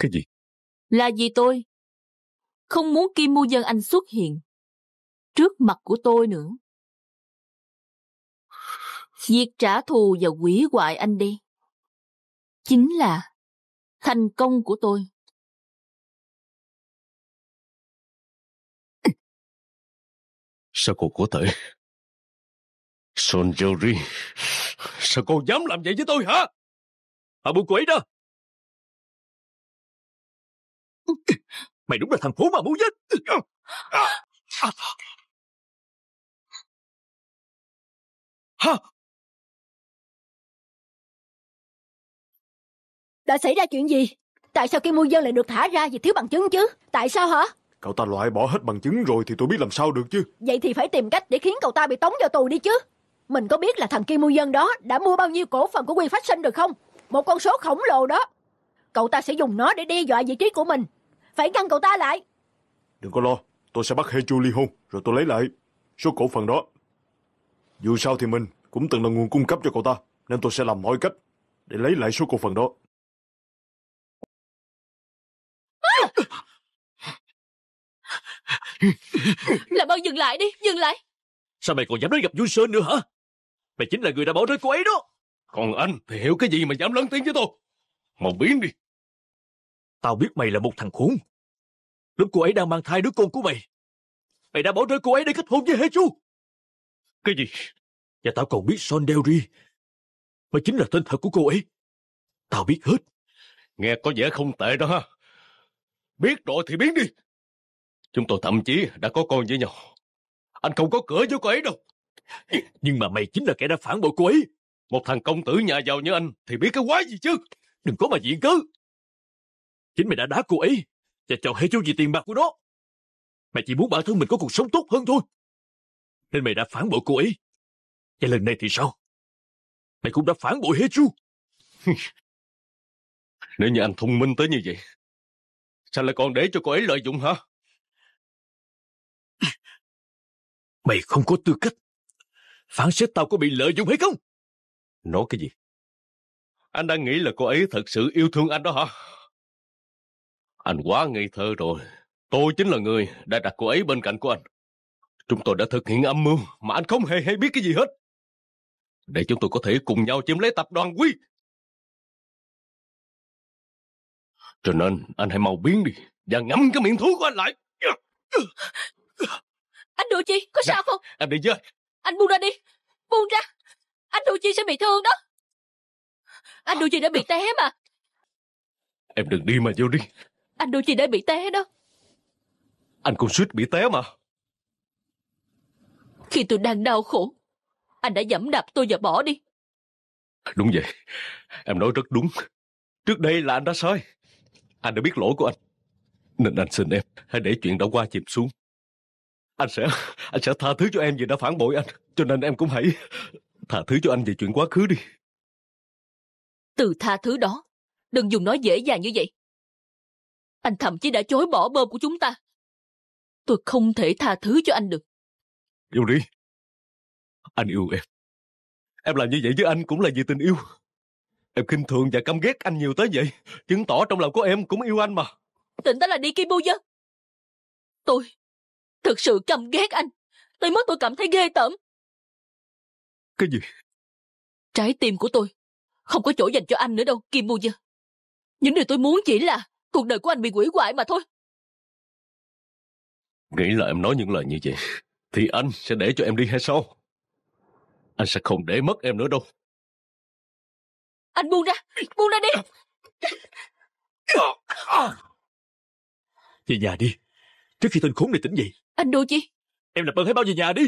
Cái gì? Là vì tôi. Không muốn Kim Mưu Dân Anh xuất hiện. Trước mặt của tôi nữa. Việc trả thù và quỷ hoại anh đi. Chính là thành công của tôi. Sao cô cố thể? Son Jory, sao cô dám làm vậy với tôi hả? Hả à, buồn quỷ đó, Mày đúng là thằng phố mà mưu giết. À. à. Đã xảy ra chuyện gì? Tại sao cái mua dân lại được thả ra vì thiếu bằng chứng chứ? Tại sao hả? Cậu ta loại bỏ hết bằng chứng rồi thì tôi biết làm sao được chứ. Vậy thì phải tìm cách để khiến cậu ta bị tống vào tù đi chứ. Mình có biết là thằng kia Mua Dân đó đã mua bao nhiêu cổ phần của Quy Phát Sinh được không? Một con số khổng lồ đó. Cậu ta sẽ dùng nó để đe dọa vị trí của mình phải ngăn cậu ta lại. Đừng có lo, tôi sẽ bắt Hê Chu ly hôn, rồi tôi lấy lại số cổ phần đó. Dù sao thì mình cũng từng là nguồn cung cấp cho cậu ta, nên tôi sẽ làm mọi cách để lấy lại số cổ phần đó. Làm ơn dừng lại đi, dừng lại. Sao mày còn dám nói gặp Vui Sơn nữa hả? Mày chính là người đã bỏ rơi cô ấy đó. Còn anh thì hiểu cái gì mà dám lớn tiếng với tôi. Màu biến đi. Tao biết mày là một thằng khốn, lúc cô ấy đang mang thai đứa con của mày mày đã bỏ rơi cô ấy để kết hôn với Heju cái gì và tao còn biết Son Delry mà chính là tên thật của cô ấy tao biết hết nghe có vẻ không tệ đó ha biết rồi thì biến đi chúng tôi thậm chí đã có con với nhau anh không có cửa với cô ấy đâu nhưng mà mày chính là kẻ đã phản bội cô ấy một thằng công tử nhà giàu như anh thì biết cái quái gì chứ đừng có mà diện cớ chính mày đã đá cô ấy và chọn hãy cho vì tiền bạc của nó. Mày chỉ muốn bản thân mình có cuộc sống tốt hơn thôi. Nên mày đã phản bội cô ấy. Và lần này thì sao? Mày cũng đã phản bội chú Nếu như anh thông minh tới như vậy, sao lại còn để cho cô ấy lợi dụng hả? Mày không có tư cách phán xét tao có bị lợi dụng hay không? Nói cái gì? Anh đang nghĩ là cô ấy thật sự yêu thương anh đó hả? Anh quá ngây thơ rồi. Tôi chính là người đã đặt cô ấy bên cạnh của anh. Chúng tôi đã thực hiện âm mưu mà anh không hề hay biết cái gì hết. Để chúng tôi có thể cùng nhau chiếm lấy tập đoàn quý. Cho nên anh hãy mau biến đi và ngậm cái miệng thú của anh lại. Anh đùa chi, có dạ, sao không? Em đi chứ. Anh buông ra đi, buông ra. Anh đùa chi sẽ bị thương đó. Anh đùa chi đã bị té mà. Em đừng đi mà vô đi. Anh đâu chỉ để bị té đó Anh cũng suýt bị té mà Khi tôi đang đau khổ Anh đã dẫm đạp tôi và bỏ đi Đúng vậy Em nói rất đúng Trước đây là anh đã sai Anh đã biết lỗi của anh Nên anh xin em Hãy để chuyện đã qua chìm xuống Anh sẽ Anh sẽ tha thứ cho em vì đã phản bội anh Cho nên em cũng hãy Tha thứ cho anh về chuyện quá khứ đi Từ tha thứ đó Đừng dùng nói dễ dàng như vậy anh thậm chí đã chối bỏ bơm của chúng ta. Tôi không thể tha thứ cho anh được. yêu đi, anh yêu em. Em làm như vậy với anh cũng là vì tình yêu. Em khinh thường và căm ghét anh nhiều tới vậy, chứng tỏ trong lòng của em cũng yêu anh mà. Tỉnh táo là đi Kibuya. Tôi thực sự căm ghét anh, tới mức tôi cảm thấy ghê tởm. Cái gì? Trái tim của tôi không có chỗ dành cho anh nữa đâu, Kibuya. Những điều tôi muốn chỉ là Cuộc đời của anh bị quỷ hoại mà thôi. Nghĩ là em nói những lời như vậy, thì anh sẽ để cho em đi hay sao? Anh sẽ không để mất em nữa đâu. Anh buông ra, buông ra đi. Về nhà đi, trước khi tên khốn này tỉnh dậy. Anh đô chi? Em làm ơn hãy bao về nhà đi.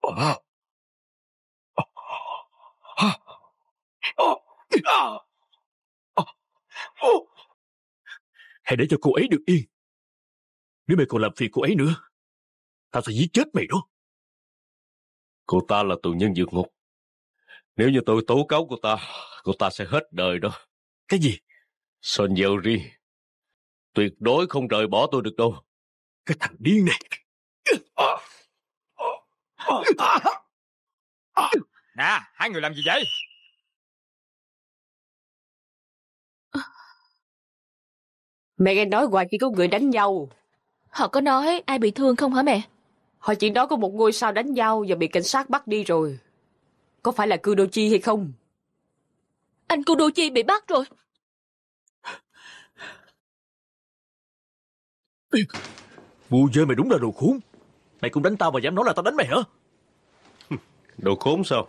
Ờ. Hãy để cho cô ấy được yên. Nếu mày còn làm phiền cô ấy nữa, tao sẽ giết chết mày đó. Cô ta là tù nhân vượt ngục. Nếu như tôi tố cáo cô ta, cô ta sẽ hết đời đó. Cái gì? Son Yuri, tuyệt đối không rời bỏ tôi được đâu. Cái thằng điên này. Nè, hai người làm gì vậy? Mẹ nghe nói ngoài kia có người đánh nhau. Họ có nói ai bị thương không hả mẹ? Họ chỉ nói có một ngôi sao đánh nhau và bị cảnh sát bắt đi rồi. Có phải là Đô Chi hay không? Anh Đô Chi bị bắt rồi. Bù dơi mày đúng là đồ khốn. Mày cũng đánh tao mà dám nói là tao đánh mày hả? Đồ khốn sao?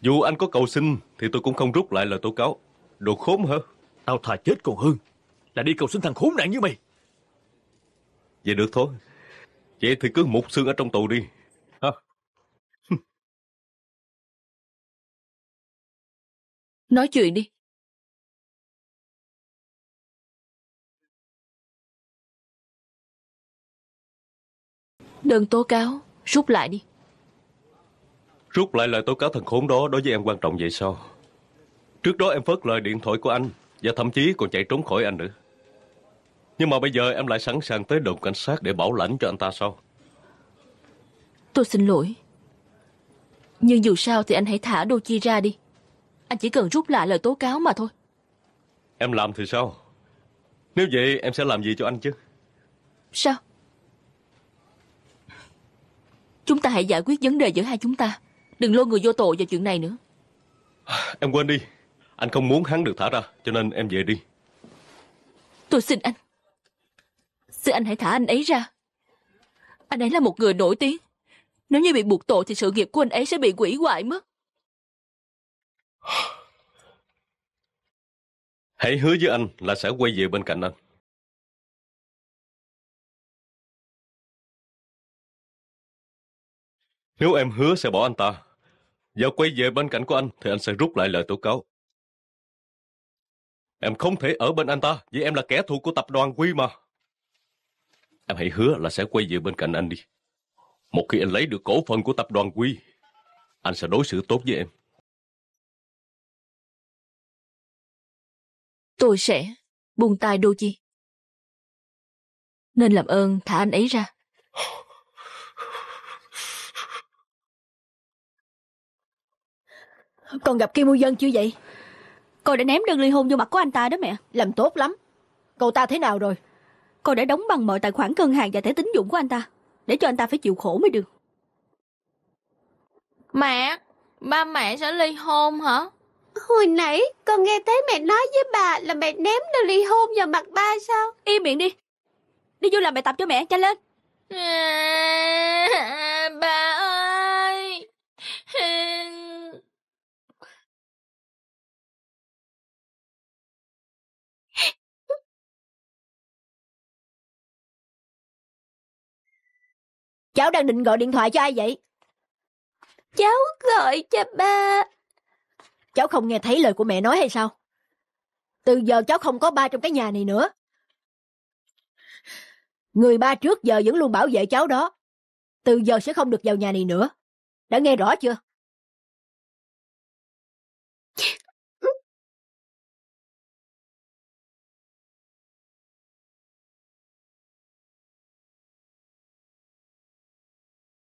Dù anh có cầu xin thì tôi cũng không rút lại lời tố cáo. Đồ khốn hả? Tao thà chết còn hơn. Là đi cầu xin thằng khốn nạn như mày Vậy được thôi Vậy thì cứ một xương ở trong tù đi ha. Nói chuyện đi Đơn tố cáo Rút lại đi Rút lại lời tố cáo thằng khốn đó Đối với em quan trọng vậy sao Trước đó em phớt lời điện thoại của anh Và thậm chí còn chạy trốn khỏi anh nữa nhưng mà bây giờ em lại sẵn sàng tới đồn cảnh sát để bảo lãnh cho anh ta sao? Tôi xin lỗi. Nhưng dù sao thì anh hãy thả Đô chi ra đi. Anh chỉ cần rút lại lời tố cáo mà thôi. Em làm thì sao? Nếu vậy em sẽ làm gì cho anh chứ? Sao? Chúng ta hãy giải quyết vấn đề giữa hai chúng ta. Đừng lôi người vô tội vào chuyện này nữa. Em quên đi. Anh không muốn hắn được thả ra, cho nên em về đi. Tôi xin anh xin anh hãy thả anh ấy ra. Anh ấy là một người nổi tiếng. Nếu như bị buộc tội thì sự nghiệp của anh ấy sẽ bị quỷ hoại mất. Hãy hứa với anh là sẽ quay về bên cạnh anh. Nếu em hứa sẽ bỏ anh ta và quay về bên cạnh của anh thì anh sẽ rút lại lời tố cáo. Em không thể ở bên anh ta vì em là kẻ thù của tập đoàn Quy mà. Em hãy hứa là sẽ quay về bên cạnh anh đi. Một khi anh lấy được cổ phần của tập đoàn Quy, anh sẽ đối xử tốt với em. Tôi sẽ buông tay đô chi. Nên làm ơn thả anh ấy ra. Con gặp Kim Mưu Dân chưa vậy? Con đã ném đơn ly hôn vô mặt của anh ta đó mẹ. Làm tốt lắm. Cậu ta thế nào rồi? Cô đã đóng bằng mọi tài khoản ngân hàng và thẻ tín dụng của anh ta, để cho anh ta phải chịu khổ mới được. Mẹ, ba mẹ sẽ ly hôn hả? Hồi nãy con nghe thấy mẹ nói với bà là mẹ ném nó ly hôn vào mặt ba sao? Im miệng đi. Đi vô làm bài tập cho mẹ, nhanh lên. À, bà ơi. Cháu đang định gọi điện thoại cho ai vậy? Cháu gọi cho ba. Cháu không nghe thấy lời của mẹ nói hay sao? Từ giờ cháu không có ba trong cái nhà này nữa. Người ba trước giờ vẫn luôn bảo vệ cháu đó. Từ giờ sẽ không được vào nhà này nữa. Đã nghe rõ chưa?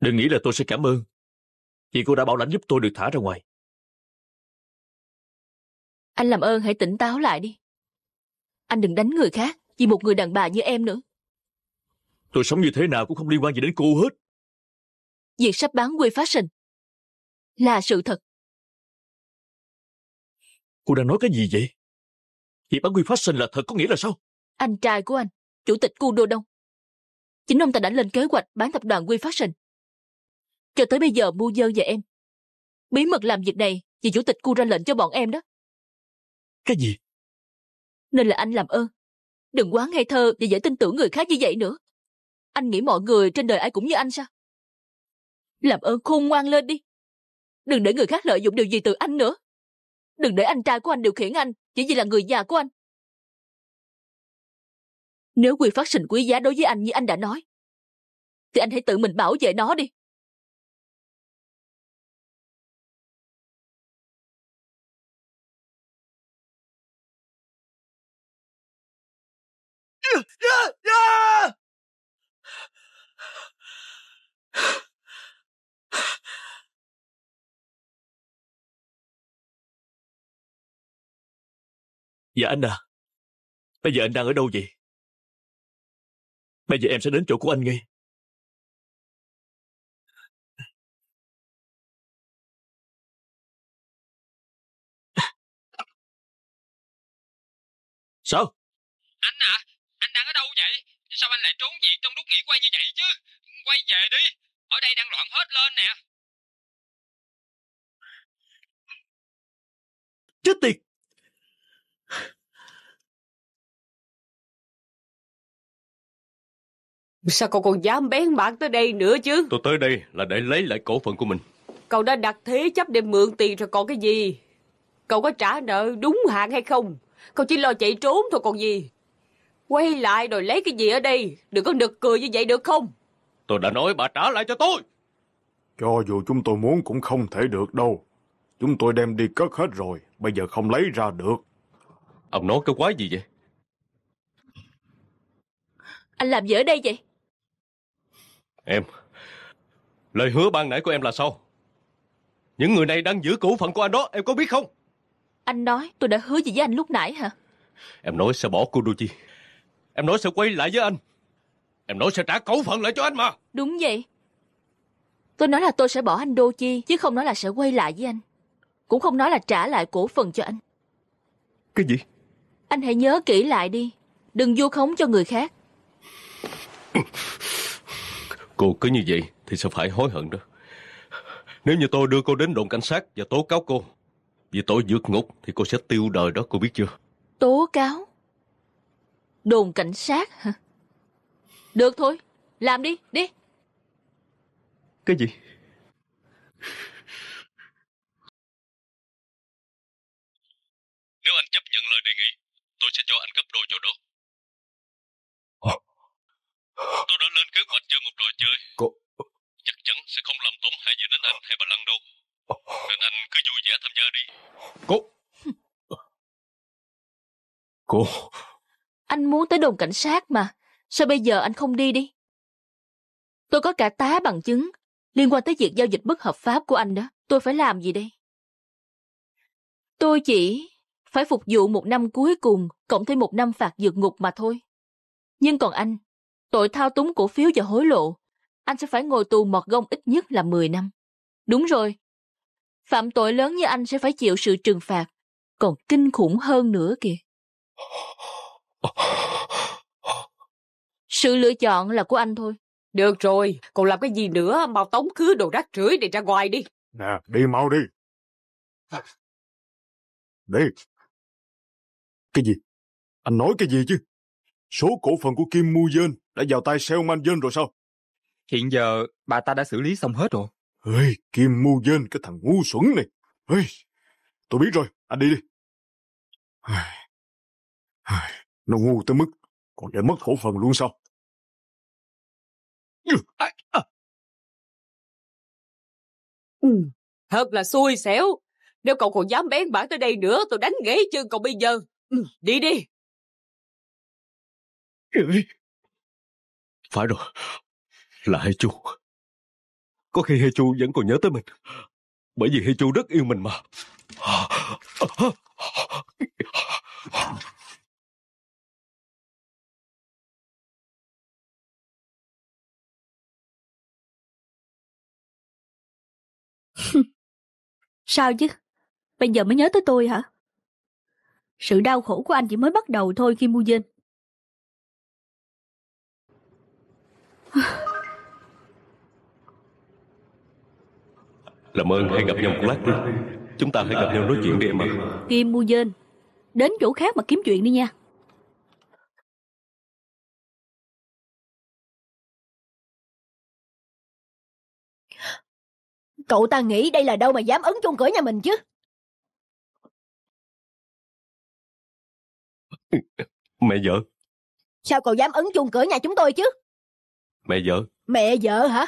Đừng nghĩ là tôi sẽ cảm ơn. Vì cô đã bảo lãnh giúp tôi được thả ra ngoài. Anh làm ơn hãy tỉnh táo lại đi. Anh đừng đánh người khác vì một người đàn bà như em nữa. Tôi sống như thế nào cũng không liên quan gì đến cô hết. Việc sắp bán quê fashion là sự thật. Cô đang nói cái gì vậy? Việc bán quy fashion là thật có nghĩa là sao? Anh trai của anh, chủ tịch Cu Đô Đông. Chính ông ta đã lên kế hoạch bán tập đoàn quy fashion cho tới bây giờ mua dơ về em. Bí mật làm việc này, vì chủ tịch cu ra lệnh cho bọn em đó. Cái gì? Nên là anh làm ơn. Đừng quá ngây thơ và dễ tin tưởng người khác như vậy nữa. Anh nghĩ mọi người trên đời ai cũng như anh sao? Làm ơn khôn ngoan lên đi. Đừng để người khác lợi dụng điều gì từ anh nữa. Đừng để anh trai của anh điều khiển anh, chỉ vì là người già của anh. Nếu quyền phát sinh quý giá đối với anh như anh đã nói, thì anh hãy tự mình bảo vệ nó đi. Dạ anh à, bây giờ anh đang ở đâu vậy? Bây giờ em sẽ đến chỗ của anh ngay. Sao? Anh à, anh đang ở đâu vậy? Sao anh lại trốn việc trong lúc nghỉ quay như vậy chứ? Quay về đi, ở đây đang loạn hết lên nè. Chết tiệt, Sao cậu còn dám bén bạn tới đây nữa chứ? Tôi tới đây là để lấy lại cổ phần của mình. Cậu đã đặt thế chấp để mượn tiền rồi còn cái gì? Cậu có trả nợ đúng hạn hay không? Cậu chỉ lo chạy trốn thôi còn gì? Quay lại rồi lấy cái gì ở đây? Đừng có nực cười như vậy được không? Tôi đã nói bà trả lại cho tôi. Cho dù chúng tôi muốn cũng không thể được đâu. Chúng tôi đem đi cất hết rồi, bây giờ không lấy ra được. Ông nói cái quái gì vậy? Anh làm gì ở đây vậy? Em, lời hứa ban nãy của em là sao? Những người này đang giữ cổ phần của anh đó, em có biết không? Anh nói tôi đã hứa gì với anh lúc nãy hả? Em nói sẽ bỏ cô Chi. Em nói sẽ quay lại với anh. Em nói sẽ trả cổ phần lại cho anh mà. Đúng vậy. Tôi nói là tôi sẽ bỏ anh Đô Chi, chứ không nói là sẽ quay lại với anh. Cũng không nói là trả lại cổ phần cho anh. Cái gì? Anh hãy nhớ kỹ lại đi. Đừng vu khống cho người khác. Cô cứ như vậy thì sẽ phải hối hận đó. Nếu như tôi đưa cô đến đồn cảnh sát và tố cáo cô vì tôi vượt ngục thì cô sẽ tiêu đời đó, cô biết chưa? Tố cáo? Đồn cảnh sát hả? Được thôi, làm đi, đi. Cái gì? Nếu anh chấp nhận lời đề nghị, tôi sẽ cho anh gấp đôi chỗ đó. Tôi đã lên kế hoạch chơi một trò chơi. Cô... Chắc chắn sẽ không làm tổn hại gì đến anh hay bà Lăng đâu. Nên anh cứ vui vẻ tham gia đi. Cô... Cô... Anh muốn tới đồn cảnh sát mà. Sao bây giờ anh không đi đi? Tôi có cả tá bằng chứng liên quan tới việc giao dịch bất hợp pháp của anh đó. Tôi phải làm gì đây? Tôi chỉ phải phục vụ một năm cuối cùng cộng thêm một năm phạt dược ngục mà thôi. Nhưng còn anh, tội thao túng cổ phiếu và hối lộ, anh sẽ phải ngồi tù mọt gông ít nhất là 10 năm. Đúng rồi. Phạm tội lớn như anh sẽ phải chịu sự trừng phạt, còn kinh khủng hơn nữa kìa. Sự lựa chọn là của anh thôi. Được rồi, còn làm cái gì nữa, mau tống khứ đồ rác rưởi này ra ngoài đi. Nè, đi mau đi. Đi. Cái gì? Anh nói cái gì chứ? Số cổ phần của Kim Mu Dên đã vào tay Selman Dên rồi sao? Hiện giờ bà ta đã xử lý xong hết rồi. Ê, Kim Mu Dên, cái thằng ngu xuẩn này. Ê, tôi biết rồi, anh đi đi. Nó ngu tới mức còn để mất cổ phần luôn sao? À. Ừ, thật là xui xẻo. Nếu cậu còn dám bén bảng tới đây nữa, tôi đánh ghế chứ còn bây giờ. Ừ, đi đi. Phải rồi, là Hê Chu. Có khi Hê Chu vẫn còn nhớ tới mình, bởi vì Hê Chu rất yêu mình mà. Sao chứ? Bây giờ mới nhớ tới tôi hả? Sự đau khổ của anh chỉ mới bắt đầu thôi khi mua dên. Làm ơn hãy gặp nhau một lát đi Chúng ta hãy gặp nhau nói chuyện đi em ạ Kim Mu Dên Đến chỗ khác mà kiếm chuyện đi nha Cậu ta nghĩ đây là đâu mà dám ấn chuông cửa nhà mình chứ Mẹ vợ Sao cậu dám ấn chuông cửa nhà chúng tôi chứ Mẹ vợ Mẹ vợ hả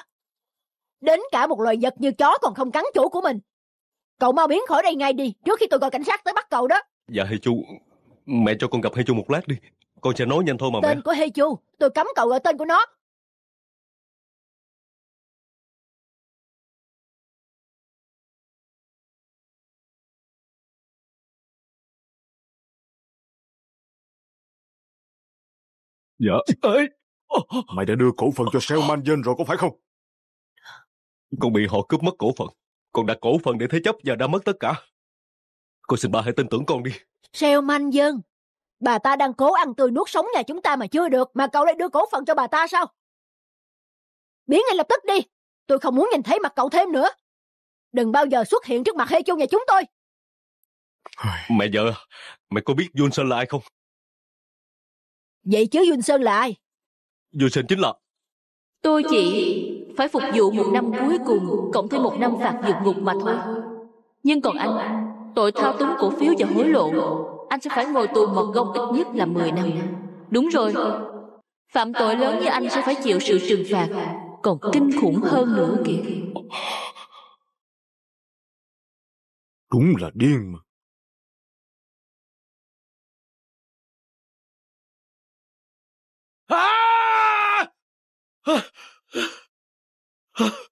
Đến cả một loài vật như chó còn không cắn chủ của mình. Cậu mau biến khỏi đây ngay đi, trước khi tôi gọi cảnh sát tới bắt cậu đó. Dạ Hê Chu, mẹ cho con gặp Hê Chu một lát đi. Con sẽ nói nhanh thôi mà tên mẹ. Tên của Hê Chu, tôi cấm cậu gọi tên của nó. Dạ. Ê! Mày đã đưa cổ phần cho Selman Dên rồi có phải không? Con bị họ cướp mất cổ phần. Con đã cổ phần để thế chấp và đã mất tất cả. Con xin bà hãy tin tưởng con đi. Seo manh dân. Bà ta đang cố ăn tươi nuốt sống nhà chúng ta mà chưa được. Mà cậu lại đưa cổ phần cho bà ta sao? Biến ngay lập tức đi. Tôi không muốn nhìn thấy mặt cậu thêm nữa. Đừng bao giờ xuất hiện trước mặt Hê Chu nhà chúng tôi. Mẹ vợ, mẹ có biết Jun Sơn là ai không? Vậy chứ Jun Sơn là ai? Jun Sơn chính là... Tôi chỉ phải phục vụ một năm cuối cùng Cộng thêm một năm phạt vượt ngục mà thôi Nhưng còn anh Tội thao túng cổ phiếu và hối lộ Anh sẽ phải ngồi tù một gông ít nhất là 10 năm Đúng rồi Phạm tội lớn như anh sẽ phải chịu sự trừng phạt Còn kinh khủng hơn nữa kìa Đúng là điên mà Ah!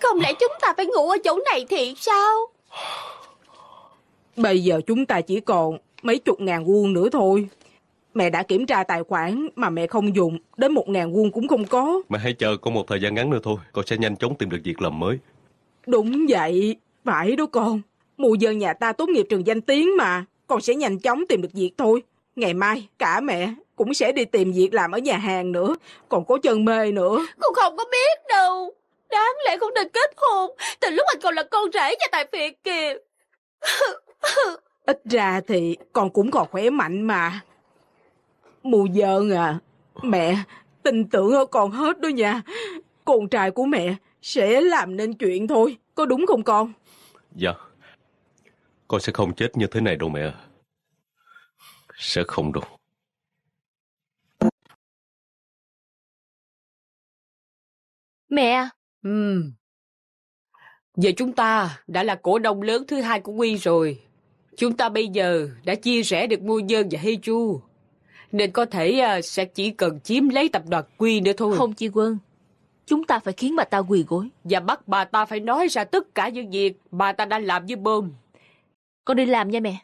Không lẽ chúng ta phải ngủ ở chỗ này thì sao Bây giờ chúng ta chỉ còn mấy chục ngàn won nữa thôi Mẹ đã kiểm tra tài khoản mà mẹ không dùng Đến một ngàn won cũng không có Mẹ hãy chờ con một thời gian ngắn nữa thôi Con sẽ nhanh chóng tìm được việc làm mới Đúng vậy Phải đó con Mùa giờ nhà ta tốt nghiệp trường danh tiếng mà Con sẽ nhanh chóng tìm được việc thôi Ngày mai cả mẹ cũng sẽ đi tìm việc làm ở nhà hàng nữa Còn có chân mê nữa Con không có biết đâu Đáng lẽ không định kết hôn Từ lúc anh còn là con rể nhà tài phiệt kìa Ít ra thì con cũng còn khỏe mạnh mà Mù dơn à Mẹ tin tưởng ở con hết đó nha Con trai của mẹ sẽ làm nên chuyện thôi Có đúng không con Dạ Con sẽ không chết như thế này đâu mẹ ạ sẽ không đúng. Mẹ! Ừ. Giờ chúng ta đã là cổ đông lớn thứ hai của Quy rồi. Chúng ta bây giờ đã chia rẽ được mua Nhân và Hi Chu. Nên có thể ờ, sẽ chỉ cần chiếm lấy tập đoàn Quy nữa thôi. Không Chi Quân, chúng ta phải khiến bà ta quỳ gối. Và bắt bà ta phải nói ra tất cả những việc bà ta đã làm với bơm. Con đi làm nha mẹ.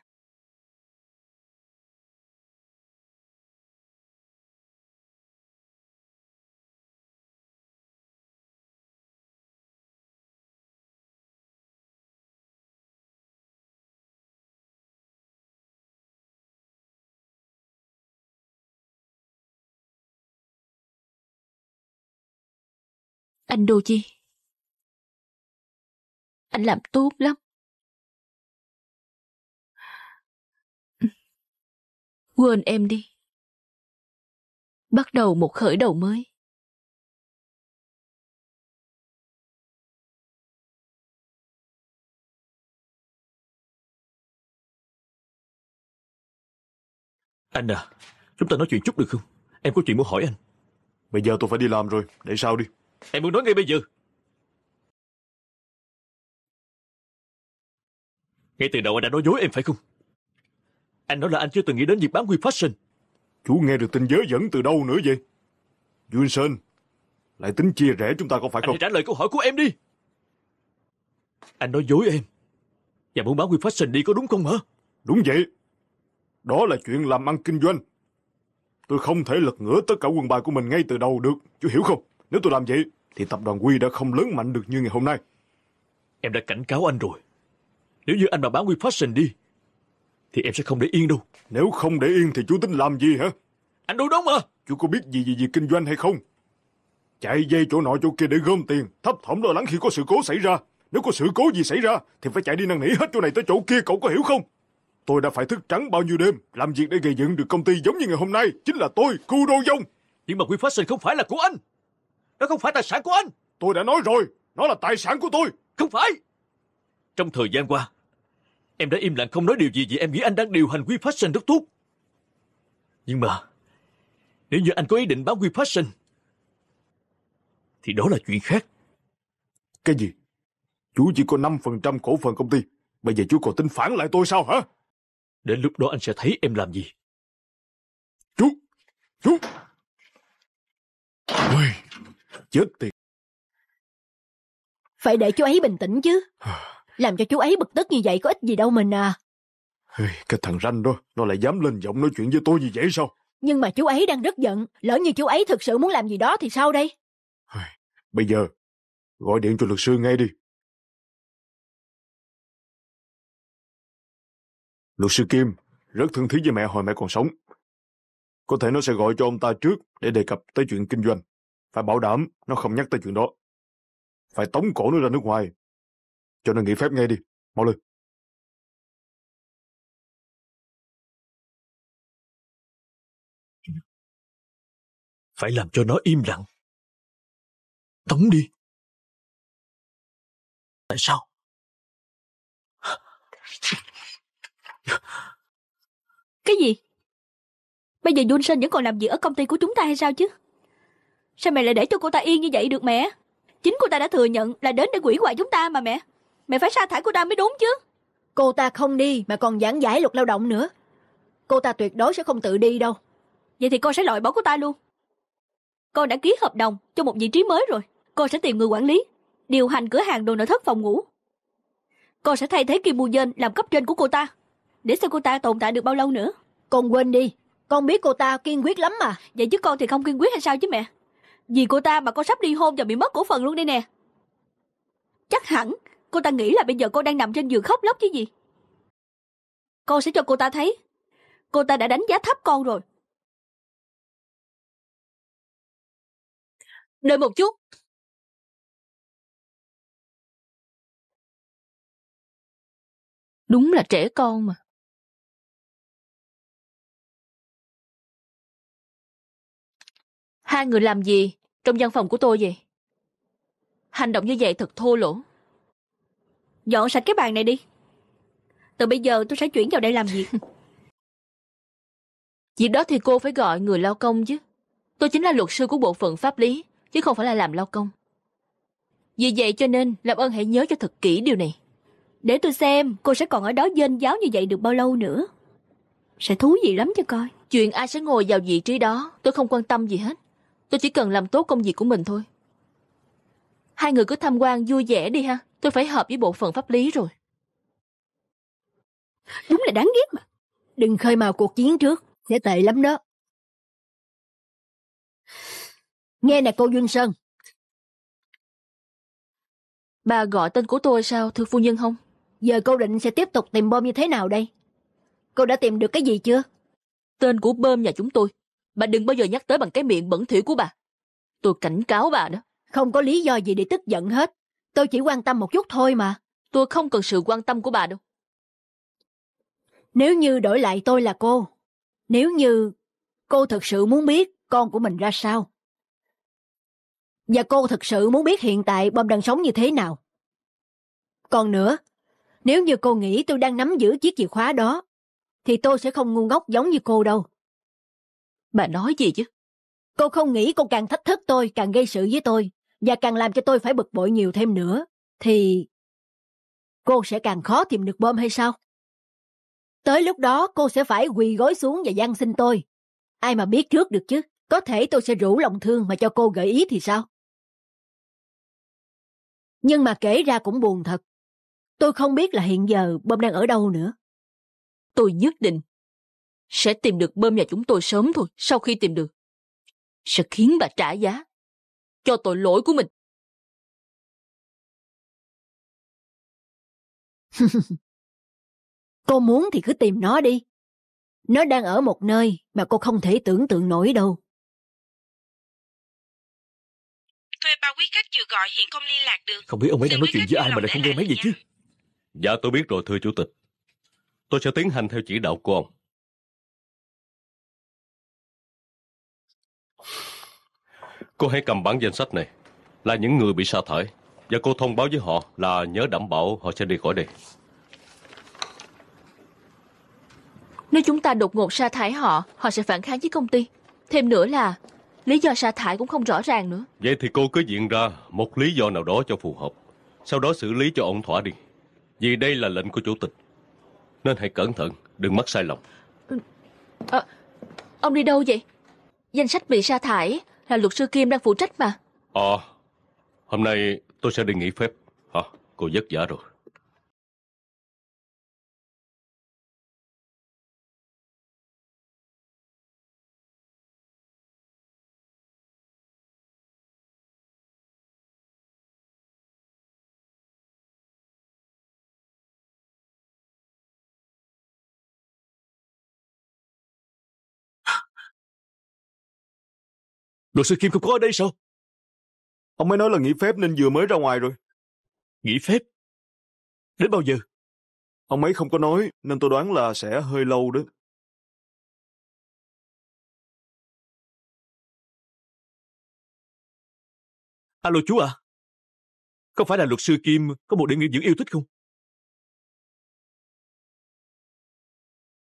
Anh đồ gì? Anh làm tốt lắm. Quên em đi. Bắt đầu một khởi đầu mới. Anh à, chúng ta nói chuyện chút được không? Em có chuyện muốn hỏi anh. Bây giờ tôi phải đi làm rồi, để sau đi em muốn nói ngay bây giờ. Ngay từ đầu anh đã nói dối em phải không? Anh nói là anh chưa từng nghĩ đến việc bán quy fashion. Chú nghe được tin giới dẫn từ đâu nữa vậy? Dương lại tính chia rẽ chúng ta có phải không? Anh trả lời câu hỏi của em đi. Anh nói dối em. Và muốn bán quy fashion đi có đúng không hả? Đúng vậy. Đó là chuyện làm ăn kinh doanh. Tôi không thể lật ngửa tất cả quần bài của mình ngay từ đầu được, chú hiểu không? Nếu tôi làm vậy, thì tập đoàn Quy đã không lớn mạnh được như ngày hôm nay. Em đã cảnh cáo anh rồi. Nếu như anh mà bán Quy Fashion đi, thì em sẽ không để yên đâu. Nếu không để yên thì chú tính làm gì hả? Anh đúng đó mà. Chú có biết gì về việc kinh doanh hay không? Chạy dây chỗ nọ chỗ kia để gom tiền, thấp thỏm lo lắng khi có sự cố xảy ra. Nếu có sự cố gì xảy ra, thì phải chạy đi năn nỉ hết chỗ này tới chỗ kia, cậu có hiểu không? Tôi đã phải thức trắng bao nhiêu đêm, làm việc để gây dựng được công ty giống như ngày hôm nay. Chính là tôi, cu đô dông. Nhưng mà Quy Fashion không phải là của anh. Nó không phải tài sản của anh. Tôi đã nói rồi, nó là tài sản của tôi. Không phải. Trong thời gian qua, em đã im lặng không nói điều gì vì em nghĩ anh đang điều hành WeFashion rất tốt. Nhưng mà, nếu như anh có ý định bán WeFashion, thì đó là chuyện khác. Cái gì? Chú chỉ có 5% cổ phần công ty. Bây giờ chú còn tính phản lại tôi sao hả? Đến lúc đó anh sẽ thấy em làm gì. Chú! Chú! Ôi! chết tiệt. Phải để chú ấy bình tĩnh chứ. Làm cho chú ấy bực tức như vậy có ích gì đâu mình à. Cái thằng ranh đó, nó lại dám lên giọng nói chuyện với tôi như vậy sao? Nhưng mà chú ấy đang rất giận, lỡ như chú ấy thực sự muốn làm gì đó thì sao đây? Bây giờ, gọi điện cho luật sư ngay đi. Luật sư Kim rất thân thiết với mẹ hồi mẹ còn sống. Có thể nó sẽ gọi cho ông ta trước để đề cập tới chuyện kinh doanh. Phải bảo đảm nó không nhắc tới chuyện đó. Phải tống cổ nó ra nước ngoài. Cho nó nghỉ phép ngay đi. Mau lên. Phải làm cho nó im lặng. Tống đi. Tại sao? Cái gì? Bây giờ Jun vẫn còn làm gì ở công ty của chúng ta hay sao chứ? Sao mẹ lại để cho cô ta yên như vậy được mẹ? Chính cô ta đã thừa nhận là đến để quỷ hoại chúng ta mà mẹ. Mẹ phải sa thải cô ta mới đúng chứ. Cô ta không đi mà còn giảng giải luật lao động nữa. Cô ta tuyệt đối sẽ không tự đi đâu. Vậy thì con sẽ loại bỏ cô ta luôn. Con đã ký hợp đồng cho một vị trí mới rồi. Con sẽ tìm người quản lý, điều hành cửa hàng đồ nội thất phòng ngủ. Con sẽ thay thế Kim Bù Dên làm cấp trên của cô ta. Để xem cô ta tồn tại được bao lâu nữa. Con quên đi. Con biết cô ta kiên quyết lắm mà. Vậy chứ con thì không kiên quyết hay sao chứ mẹ? Dì cô ta mà con sắp ly hôn và bị mất cổ phần luôn đây nè. Chắc hẳn, cô ta nghĩ là bây giờ cô đang nằm trên giường khóc lóc chứ gì. Con sẽ cho cô ta thấy. Cô ta đã đánh giá thấp con rồi. Đợi một chút. Đúng là trẻ con mà. Hai người làm gì? trong văn phòng của tôi vậy? Hành động như vậy thật thô lỗ. Dọn sạch cái bàn này đi. Từ bây giờ tôi sẽ chuyển vào đây làm việc. Việc đó thì cô phải gọi người lao công chứ. Tôi chính là luật sư của bộ phận pháp lý, chứ không phải là làm lao công. Vì vậy cho nên, làm ơn hãy nhớ cho thật kỹ điều này. Để tôi xem cô sẽ còn ở đó dên giáo như vậy được bao lâu nữa. Sẽ thú vị lắm cho coi. Chuyện ai sẽ ngồi vào vị trí đó, tôi không quan tâm gì hết. Tôi chỉ cần làm tốt công việc của mình thôi. Hai người cứ tham quan vui vẻ đi ha. Tôi phải hợp với bộ phận pháp lý rồi. Đúng là đáng ghét mà. Đừng khơi mào cuộc chiến trước, sẽ tệ lắm đó. Nghe nè cô Duyên Sơn. Bà gọi tên của tôi sao, thưa phu nhân không? Giờ cô định sẽ tiếp tục tìm bom như thế nào đây? Cô đã tìm được cái gì chưa? Tên của bơm nhà chúng tôi. Bà đừng bao giờ nhắc tới bằng cái miệng bẩn thỉu của bà. Tôi cảnh cáo bà đó. Không có lý do gì để tức giận hết. Tôi chỉ quan tâm một chút thôi mà. Tôi không cần sự quan tâm của bà đâu. Nếu như đổi lại tôi là cô, nếu như cô thật sự muốn biết con của mình ra sao, và cô thật sự muốn biết hiện tại bom đang sống như thế nào. Còn nữa, nếu như cô nghĩ tôi đang nắm giữ chiếc chìa khóa đó, thì tôi sẽ không ngu ngốc giống như cô đâu. Bà nói gì chứ? Cô không nghĩ cô càng thách thức tôi, càng gây sự với tôi, và càng làm cho tôi phải bực bội nhiều thêm nữa, thì cô sẽ càng khó tìm được bom hay sao? Tới lúc đó cô sẽ phải quỳ gối xuống và gian xin tôi. Ai mà biết trước được chứ, có thể tôi sẽ rủ lòng thương mà cho cô gợi ý thì sao? Nhưng mà kể ra cũng buồn thật. Tôi không biết là hiện giờ bom đang ở đâu nữa. Tôi nhất định sẽ tìm được bơm nhà chúng tôi sớm thôi, sau khi tìm được. Sẽ khiến bà trả giá. Cho tội lỗi của mình. cô muốn thì cứ tìm nó đi. Nó đang ở một nơi mà cô không thể tưởng tượng nổi đâu. Thuê bao quý khách vừa gọi hiện không liên lạc được. Không biết ông ấy đang nói chuyện với ai mà lại không nghe máy gì chứ. Dạ tôi biết rồi thưa chủ tịch. Tôi sẽ tiến hành theo chỉ đạo của ông. Cô hãy cầm bản danh sách này Là những người bị sa thải Và cô thông báo với họ là nhớ đảm bảo họ sẽ đi khỏi đây Nếu chúng ta đột ngột sa thải họ Họ sẽ phản kháng với công ty Thêm nữa là lý do sa thải cũng không rõ ràng nữa Vậy thì cô cứ diện ra một lý do nào đó cho phù hợp Sau đó xử lý cho ổn thỏa đi Vì đây là lệnh của chủ tịch Nên hãy cẩn thận Đừng mắc sai lầm à, Ông đi đâu vậy Danh sách bị sa thải là luật sư Kim đang phụ trách mà. Ờ, à, hôm nay tôi sẽ đi nghỉ phép. Hả, à, cô vất vả rồi. Luật sư Kim không có ở đây sao? Ông ấy nói là nghỉ phép nên vừa mới ra ngoài rồi. Nghỉ phép? Đến bao giờ? Ông ấy không có nói nên tôi đoán là sẽ hơi lâu đó. Alo chú à? Không phải là luật sư Kim có một điểm nghiệp dưỡng yêu thích không?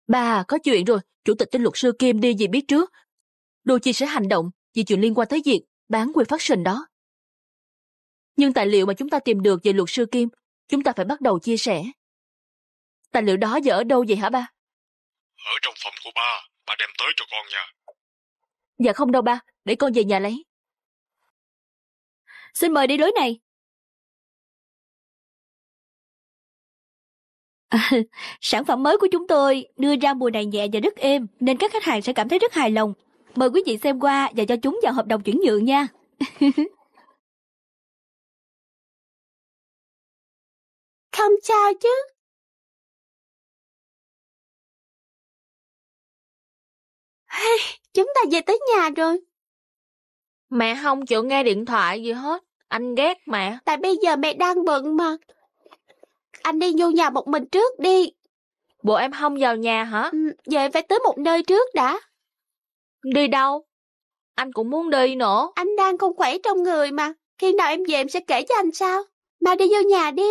Bà, có chuyện rồi. Chủ tịch tên luật sư Kim đi gì biết trước. Đô chi sẽ hành động vì chuyện liên quan tới việc bán quyền phát sinh đó. Nhưng tài liệu mà chúng ta tìm được về luật sư Kim, chúng ta phải bắt đầu chia sẻ. Tài liệu đó giờ ở đâu vậy hả ba? Ở trong phòng của ba, ba đem tới cho con nha. Dạ không đâu ba, để con về nhà lấy. Xin mời đi lối này. À, sản phẩm mới của chúng tôi đưa ra mùa này nhẹ và rất êm nên các khách hàng sẽ cảm thấy rất hài lòng Mời quý vị xem qua và cho chúng vào hợp đồng chuyển nhượng nha. Không sao chứ. Hey, chúng ta về tới nhà rồi. Mẹ không chịu nghe điện thoại gì hết. Anh ghét mẹ. Tại bây giờ mẹ đang bận mà. Anh đi vô nhà một mình trước đi. Bộ em không vào nhà hả? Ừ, vậy phải tới một nơi trước đã. Đi đâu? Anh cũng muốn đi nữa. Anh đang không khỏe trong người mà. Khi nào em về em sẽ kể cho anh sao. mà đi vô nhà đi.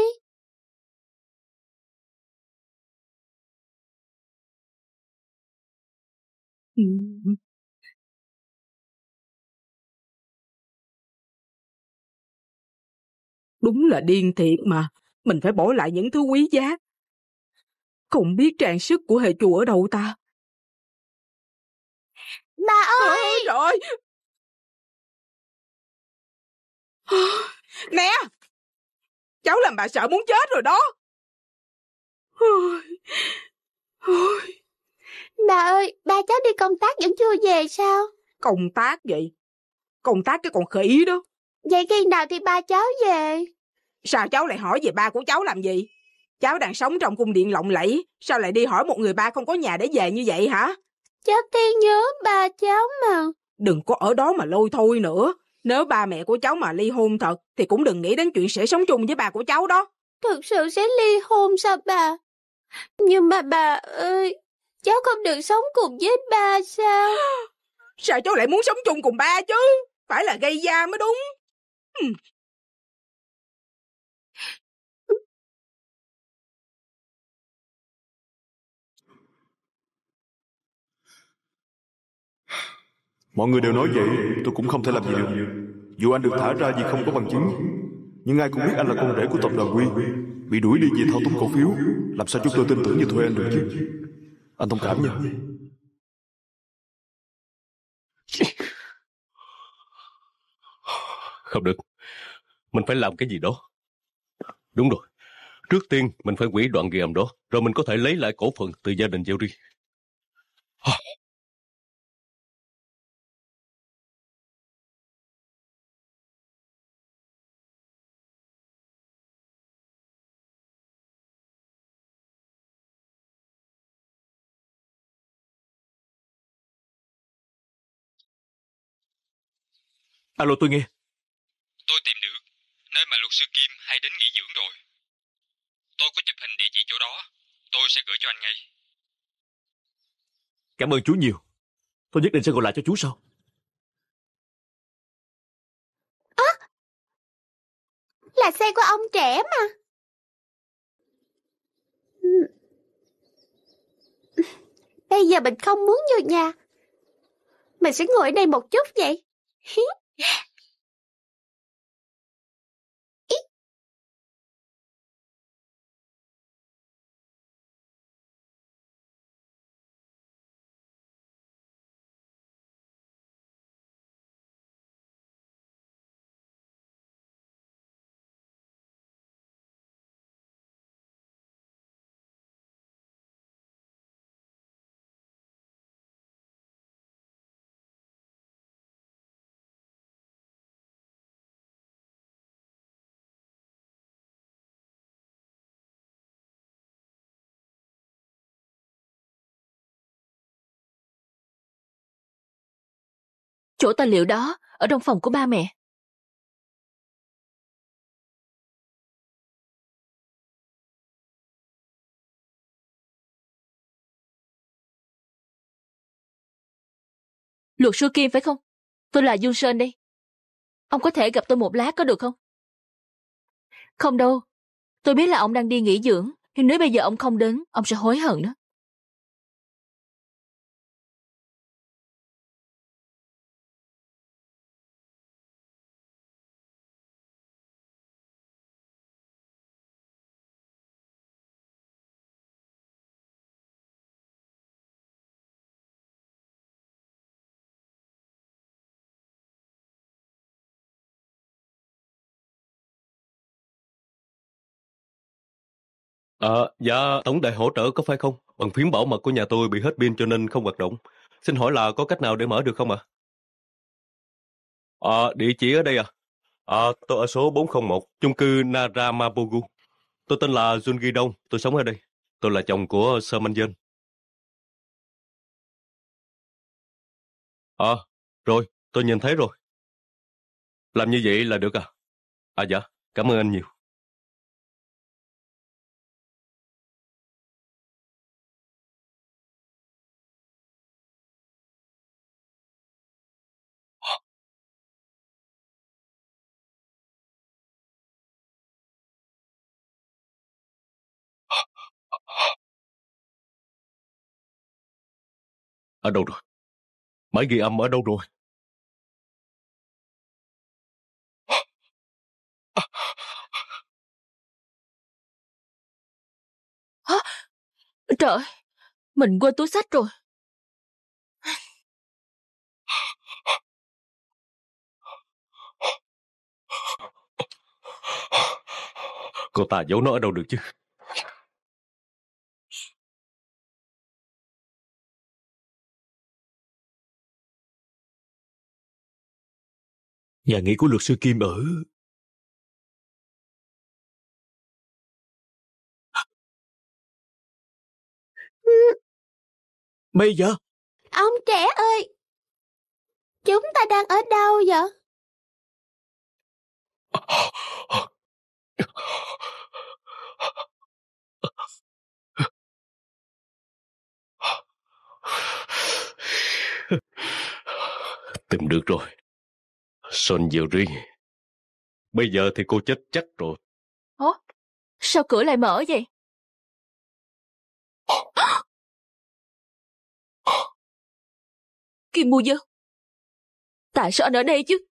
Đúng là điên thiệt mà. Mình phải bỏ lại những thứ quý giá. Không biết trang sức của hệ chùa ở đâu ta. Bà ơi! À, rồi! Nè! Cháu làm bà sợ muốn chết rồi đó! Bà ơi, ba cháu đi công tác vẫn chưa về sao? Công tác vậy? Công tác cái còn khỉ đó. Vậy khi nào thì ba cháu về? Sao cháu lại hỏi về ba của cháu làm gì? Cháu đang sống trong cung điện lộng lẫy, sao lại đi hỏi một người ba không có nhà để về như vậy hả? Cháu tiên nhớ ba cháu mà. Đừng có ở đó mà lôi thôi nữa. Nếu ba mẹ của cháu mà ly hôn thật, thì cũng đừng nghĩ đến chuyện sẽ sống chung với bà của cháu đó. Thực sự sẽ ly hôn sao bà? Nhưng mà bà ơi, cháu không được sống cùng với ba sao? Sao cháu lại muốn sống chung cùng ba chứ? Phải là gây ra mới đúng. Mọi người đều nói vậy Tôi cũng không thể làm gì được Dù anh được thả ra vì không có bằng chứng Nhưng ai cũng biết anh là con rể của tập đoàn Quy Bị đuổi đi vì thao túng cổ phiếu Làm sao chúng tôi tin tưởng như thuê anh được chứ Anh thông cảm nha Không được Mình phải làm cái gì đó Đúng rồi Trước tiên mình phải quỷ đoạn ghi âm đó Rồi mình có thể lấy lại cổ phần từ gia đình Jerry Alo tôi nghe. Tôi tìm được nơi mà luật sư Kim hay đến nghỉ dưỡng rồi. Tôi có chụp hình địa chỉ chỗ đó. Tôi sẽ gửi cho anh ngay. Cảm ơn chú nhiều. Tôi nhất định sẽ gọi lại cho chú sau. Ơ! À, là xe của ông trẻ mà. Bây giờ mình không muốn vô nhà. Mình sẽ ngồi ở đây một chút vậy. Yeah. Chỗ tài liệu đó, ở trong phòng của ba mẹ. Luật sư Kim phải không? Tôi là Dương Sơn đây. Ông có thể gặp tôi một lát có được không? Không đâu. Tôi biết là ông đang đi nghỉ dưỡng, nhưng nếu bây giờ ông không đến, ông sẽ hối hận đó. Ờ, dạ, tổng đài hỗ trợ có phải không? Bằng phím bảo mật của nhà tôi bị hết pin cho nên không hoạt động. Xin hỏi là có cách nào để mở được không ạ? À? Ờ, địa chỉ ở đây à? Ờ, tôi ở số 401, chung cư Naramabogu. Tôi tên là Jun Ghi tôi sống ở đây. Tôi là chồng của Sơ Manh Dên. Ờ, rồi, tôi nhìn thấy rồi. Làm như vậy là được à? À dạ, cảm ơn anh nhiều. ở đâu rồi? Máy ghi âm ở đâu rồi? trời, mình quên túi sách rồi. Cô ta giấu nó ở đâu được chứ? Nhà nghỉ của luật sư Kim ở... Mày giờ Ông trẻ ơi! Chúng ta đang ở đâu vậy? Tìm được rồi. Son Yuri, bây giờ thì cô chết chắc rồi. Ủa? Sao cửa lại mở vậy? Kim Mu Dơ, tại sao anh ở đây chứ?